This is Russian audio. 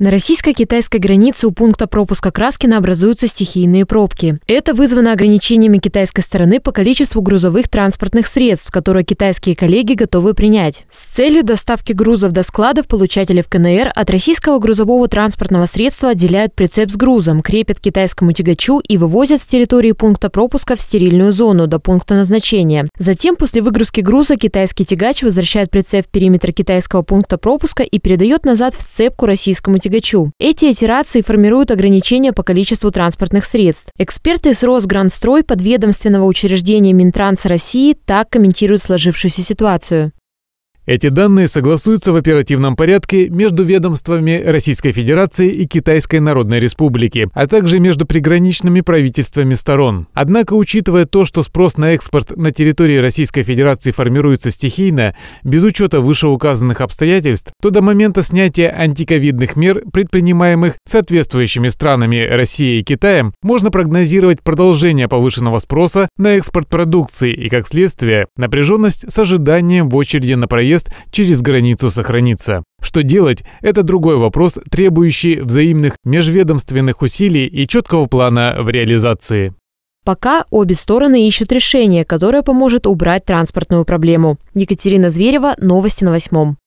На российско-китайской границе у пункта пропуска Краскина образуются стихийные пробки. Это вызвано ограничениями китайской стороны по количеству грузовых транспортных средств, которые китайские коллеги готовы принять. С целью доставки грузов до складов получателей в КНР от российского грузового транспортного средства отделяют прицеп с грузом, крепят к китайскому тягачу и вывозят с территории пункта пропуска в стерильную зону до пункта назначения. Затем после выгрузки груза китайский тягач возвращает прицеп в периметр китайского пункта пропуска и передает назад в сцепку российскому тягачу Дергачу. Эти итерации формируют ограничения по количеству транспортных средств. Эксперты с Росгранстрой подведомственного учреждения Минтранс России так комментируют сложившуюся ситуацию. Эти данные согласуются в оперативном порядке между ведомствами Российской Федерации и Китайской Народной Республики, а также между приграничными правительствами сторон. Однако, учитывая то, что спрос на экспорт на территории Российской Федерации формируется стихийно, без учета вышеуказанных обстоятельств, то до момента снятия антиковидных мер, предпринимаемых соответствующими странами России и Китаем, можно прогнозировать продолжение повышенного спроса на экспорт продукции и, как следствие, напряженность с ожиданием в очереди на проезд проезд через границу сохранится. Что делать – это другой вопрос, требующий взаимных межведомственных усилий и четкого плана в реализации. Пока обе стороны ищут решение, которое поможет убрать транспортную проблему. Екатерина Зверева, новости на восьмом.